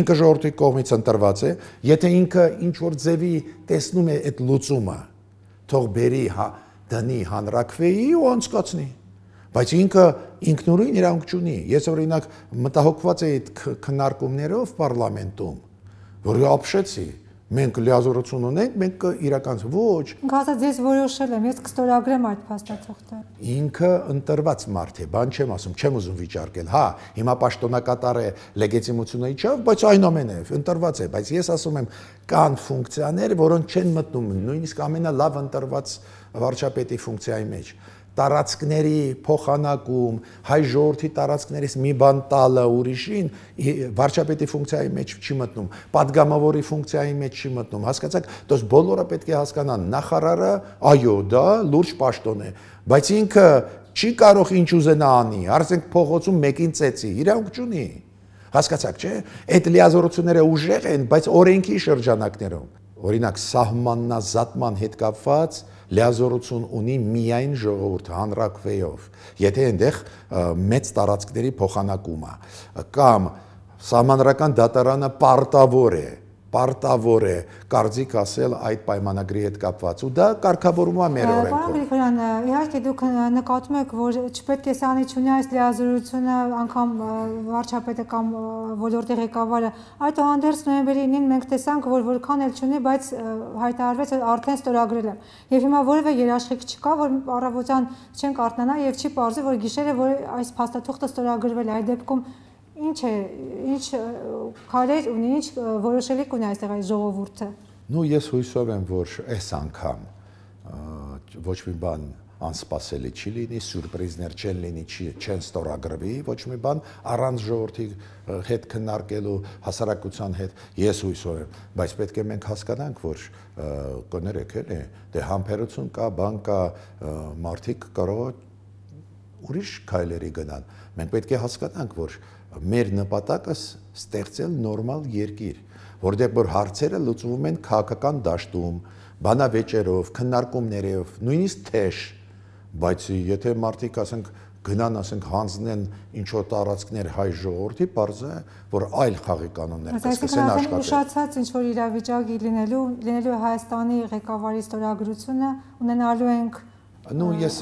Ինքը ժողովրդի կողմից ընտրված է, եթե ինքը ինչ որ ձևի տեսնում է այդ լուծումը, թող բերի հա դնի հանրակրվեի ու անցկացնի։ Բայց ինքը ինքնուրույն իրանք չունի։ Ես օրինակ մտահոգված էի այդ քննարկումներով parlamentum, որը ապշեցի մենք լիազորություն ունենք, մենք իրականց ոչ։ Ինքը ասաց, ես որոշել եմ, ես կստորագրեմ այդ փաստաթղթը։ Ինքը ընտրված մարդ է, բան չեմ ասում, չեմ ուզում վիճարկել։ Հա, հիմա պաշտոնակատար է լեգիտիմությունը իջավ, բայց այնուամենայնիվ ընտրված է, բայց ես ասում եմ, կան ֆունկցիաներ, որոնք չեն մտնում նույնիսկ ամենալավ ընտրված ընտրված վարչապետի ֆունկցիայի մեջ տարածքների փոխանակում հայ ժողովրդի տարածքներից մի բան տալը ուրիշին վարչապետի ֆունկցիայի մեջ չի մտնում, падգամավորի ֆունկցիայի մեջ չի մտնում։ Հասկացաք, դոս բոլորը պետք է հասկանան, նախարարը, այո, դա լուրջ պաշտոն է, բայց ինքը չի կարող ինչ ուզենա անի, հարցենք փողոցում մեկին ծեցի, իրանք չունի։ Հասկացաք, չէ՞։ Այդ լիազորությունները ուժեղ են, բայց օրենքի շրջանակներում։ Օրինակ, սահմաննազատման հետ կապված լիազորություն ունի միայն ժողովուրդը հանրակրվեով, եթե այնտեղ մեծ տարածքների փոխանակում է, կամ սահմանրական դատարանը պարտավոր է պարտավոր է կարծիք ասել այդ պայմանագրի հետ կապված ու դա կարգավորումա մեր օրենքով։ Պարոն Գրիգորյան, իհարկե դուք նկատում եք, որ չպետք է սանի չունյաս լիազորությունը անգամ վարչապետը կամ ոլորտի ղեկավարը, այդուհանդերձ նոյեմբերի 9-ին մենք տեսանք, որ որքան էլ չունի, բայց հայտարարվեց, որ արդեն ստորագրել եմ։ Եվ հիմա որևէ երաշխիք չկա, որ առավոտյան չեն կարտնանա եւ չի parzy, որ գիշերը որ այս փաստաթուղթը ստորագրվել է։ Այդ դեպքում ինչ է, ինչ քարեր ունի, ինչ որոշելիք ունի այստեղ այս ժողովուրդը։ Նու ես հույսով եմ, որ այս անգամ ոչ մի բան անսպասելի չի լինի, սյուրպրիզներ չեն լինի, չի, չեն ստորագրվի, ոչ մի բան առանց ժողովրդի հետ քննարկելու, հասարակության հետ ես հույսով եմ, բայց պետք է մենք հասկանանք, որ կներեք էլի, դե համբերություն կա, բան կա, մարդիկ կարող ուրիշ քայլերի գնան։ Մենք պետք է հասկանանք, որ մեր նպատակը ստեղծել նորմալ երկիր, որտեղ որ հարցերը լուծվում են քաղաքական դաշտում, բանավեճերով, քննարկումներով, նույնիսկ թեժ, բայց եթե մարդիկ ասենք գնան ասենք հանձնեն ինչ որ տարածքներ հայ ժողովրդի բարձը որ այլ խաղի կանոններ կսկսեն աշխատել։ Այսինքն ուշացած ինչ որ իրավիճակի լինելու լինելու Հայաստանի ղեկավարի ստորագրությունը ունենալու ենք Նու ես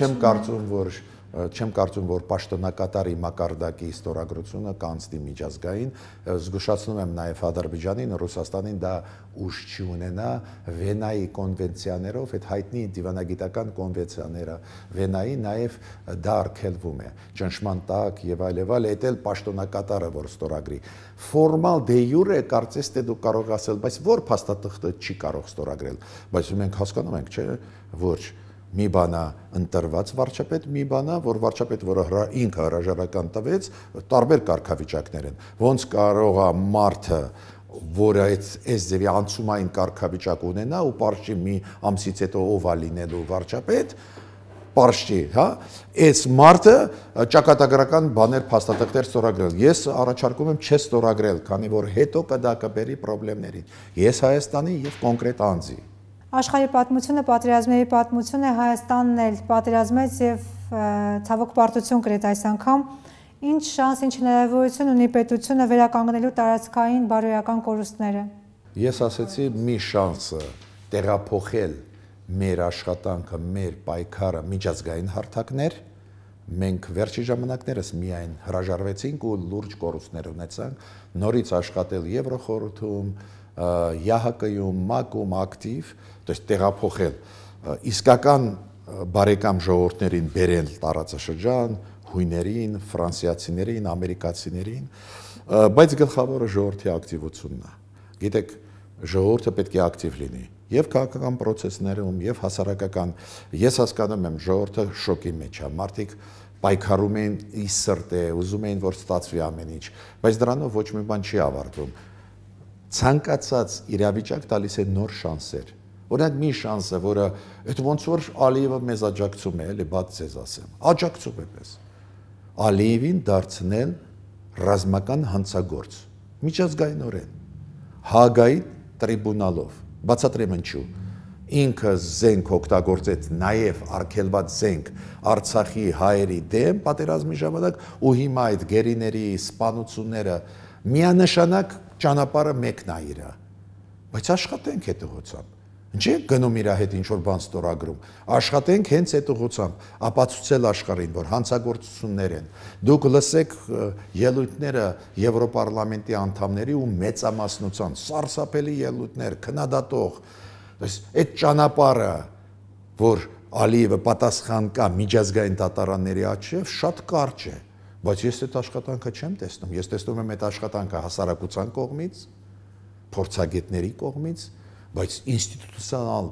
չեմ կարծում որ չեմ կարծում, որ պաշտոնակատարի մակարդակի ստորագրությունը կանցնի միջազգային։ Զգուշացնում եմ նաև Ադրբեջանին, Ռուսաստանին դա ուժ չի ունենա Վենայի կոնվենցիաներով, այդ հայտնի դիվանագիտական կոնվենցիաները Վենայի նաև դա արգելվում է։ Ճնշման տակ եւ այլև այլ, այդ էլ պաշտոնակատարը որ ստորագրի։ Ֆորմալ դե յուրե կարծես թե դու կարող ասել, բայց որ փաստաթղթը չի կարող ստորագրել։ Բայց մենք հասկանում ենք, չէ՞, ոչ մի բանա ընտրված վարչապետ, մի բանա, որ վարչապետ, որը հրա, ինքը հրաժարական տվեց, տարբեր կարգավիճակներ են։ Ոնց կարող է մարդը որը այս այս ձևի անցումային կարգավիճակ ունենա ու པարշի մի ամսից հետո ով է լինելու վարչապետ, պարշտի, հա, այս մարտը ճակատագրական բաներ փաստաթղթեր ստորագրել։ Ես առաջարկում եմ չստորագրել, քանի որ հետո կդա կբերի խնդիրներին։ Ես Հայաստանի եւ կոնկրետ անձի Աշխարհի պատմությունը պատերազմների պատմություն է, Հայաստանն էլ պատերազմեց եւ ցավոք պարտություն կրեց այս անգամ։ Ինչ շանս, ինչ հնարավորություն ունի պետությունը վերականգնելու տարածքային բարոյական կորուստները։ Ես ասացի մի շանսը տեղափոխել մեր աշխատանքը, մեր պայքարը միջազգային հարթակներ։ Մենք վերջի ժամանակներս միայն հրաժարվեցինք ու լուրջ կորուստներ ունեցանք, նորից աշխատել Եվրոխորհրդում, ԵԱՀԿ-ում, ՄԱԿ-ում ակտիվ, есть տեղափոխել իսկական բարեկամ ժողովուրդներին բերել տարածաշրջան, հույներին, ֆրանսիացիներին, ամերիկացիներին, բայց գլխավորը ժողովրդի ակտիվությունն է։ Գիտեք, ժողովուրդը պետք է ակտիվ լինի եւ քաղաքական process-ներում եւ հասարակական։ Ես հասկանում եմ ժողովուրդը շոկի մեջ է, մարդիկ պայքարում են ի սրտե, ուզում են որ ստացվի ամեն ինչ, բայց դրանով ոչ մի բան չի ավարտվում։ Ցանկացած իրավիճակ տալիս է նոր շանսեր Օրինակ մի շանսը, որը այդ ոնց որ Ալիևը մեզ աջակցում է, էլի բաց ցեզ ասեմ։ Աջակցում է մեզ։ Ալիևին դարձնել ռազմական հանցագործ միջազգայինորեն Հագայի տրիբունալով բացատրեմ ինչու ինքը զենք օգտագործեց նաև արկելված զենք Արցախի հայերի դեմ պատերազմի ժամանակ ու հիմա այդ գերիների սպանությունները միանշանակ ճանապարհը մեկն է իրա բայց աշխատենք հետողությամբ Ինչի՞ է գնում իր հետ ինչ որ բան ստորագրում։ Աշխատենք հենց այդ ուղությամբ, ապացուցել աշխարհին, որ հանցագործություններ են։ Դուք լսեք ելույթները Եվրոպարլամենտի անդամների ու մեծամասնության սարսափելի ելույթներ, քննադատող։ Այս այդ ճանապարհը, որ Ալիևը պատասխան կա միջազգային դատարանների աչքով, շատ կարճ է, բայց ես այդ աշխատանքը չեմ տեսնում։ Ես տեսնում եմ այդ աշխատանքը հասարակության կողմից, փորձագետների կողմից բայց ինստիտուցիոնալ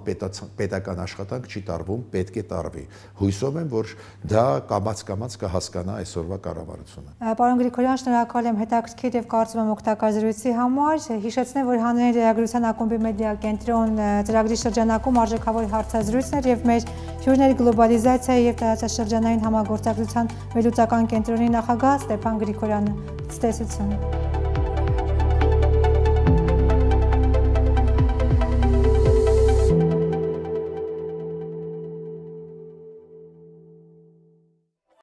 պետական աշխատանք չի տարվում, պետք է տարվի։ Հույսով եմ, որ դա կամած-կամած կհասկանա այսօրվա կառավարությունը։ Պարոն Գրիգորյան, շնորհակալ եմ հետաքրքիր եւ կարծում եմ օգտակար զրույցի համար։ Հիշեցնեմ, որ հանրային ռեագրության ակումբի մեդիա կենտրոն ծրագրի շրջանակում արժեքավոր հարցազրույցներ եւ մեր հյուրների գլոբալիզացիայի եւ տարածաշրջանային համագործակցության վերլուծական կենտրոնի նախագահ Ստեփան Գրիգորյանը։ Ցտեսություն։